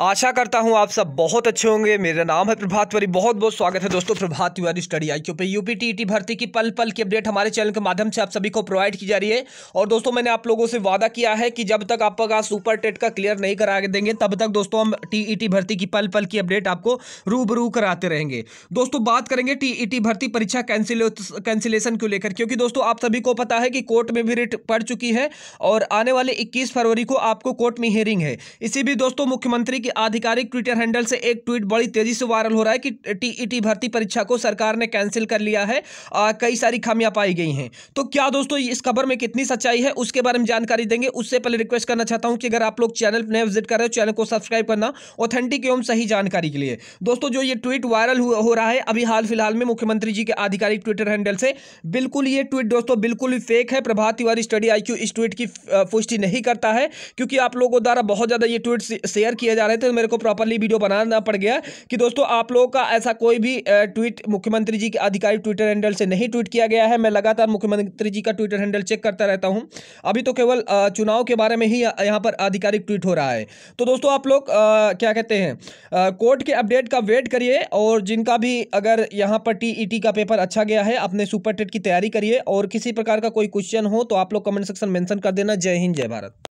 आशा करता हूं आप सब बहुत अच्छे होंगे मेरा नाम है प्रभात तिवारी बहुत बहुत स्वागत है दोस्तों प्रभात तिवारी स्टडी आई क्यों पे यूपी टी भर्ती की पल पल की अपडेट हमारे चैनल के माध्यम से आप सभी को प्रोवाइड की जा रही है और दोस्तों मैंने आप लोगों से वादा किया है कि जब तक आपका सुपर टेट का क्लियर नहीं करा देंगे तब तक दोस्तों हम टी भर्ती की पल पल की अपडेट आपको रूबरू कराते रहेंगे दोस्तों बात करेंगे टी भर्ती परीक्षा कैंसिलेशन को लेकर क्योंकि दोस्तों आप सभी को पता है कि कोर्ट में भी रिट पड़ चुकी है और आने वाले इक्कीस फरवरी को आपको कोर्ट में हियरिंग है इसी भी दोस्तों मुख्यमंत्री के आधिकारिक ट्विटर हैंडल से एक ट्वीट बड़ी तेजी से वायरल हो रहा है कि टीईटी e भर्ती परीक्षा को सरकार ने कैंसिल कर लिया है आ, कई सारी खामियां पाई गई हैं तो क्या दोस्तों इस खबर में कितनी सच्चाई है उसके बारे में जानकारी देंगे उससे पहले रिक्वेस्ट करना चाहता हूं कि अगर आप लोग चैनल नए विजिट कर रहे हो चैनल को सब्सक्राइब करना ऑथेंटिक एवं सही जानकारी के लिए दोस्तों जो ये ट्वीट वायरल हो रहा है अभी हाल फिलहाल में मुख्यमंत्री जी के आधिकारिक ट्विटर हैंडल से बिल्कुल ये ट्वीट दोस्तों बिल्कुल फेक है प्रभात तिवारी स्टडी आई इस ट्वीट की पुष्टि नहीं करता है क्योंकि आप लोगों द्वारा बहुत ज़्यादा ये ट्वीट शेयर किया जा रहा है रहे थे तो मेरे को प्रॉपरली वीडियो बनाना पड़ गया कि दोस्तों आप लोगों का ऐसा कोई भी ट्वीट मुख्यमंत्री जी के आधिकारिक ट्विटर हैंडल से नहीं ट्वीट किया गया है मैं लगातार मुख्यमंत्री जी का ट्विटर हैंडल चेक करता रहता हूँ अभी तो केवल चुनाव के बारे में ही यहाँ पर आधिकारिक ट्वीट हो रहा है तो दोस्तों आप लोग क्या कहते हैं कोर्ट के अपडेट का वेट करिए और जिनका भी अगर यहाँ पर टी e का पेपर अच्छा गया है अपने सुपर टेट की तैयारी करिए और किसी प्रकार का कोई क्वेश्चन हो तो आप लोग कमेंट सेक्शन मेंशन कर देना जय हिंद जय भारत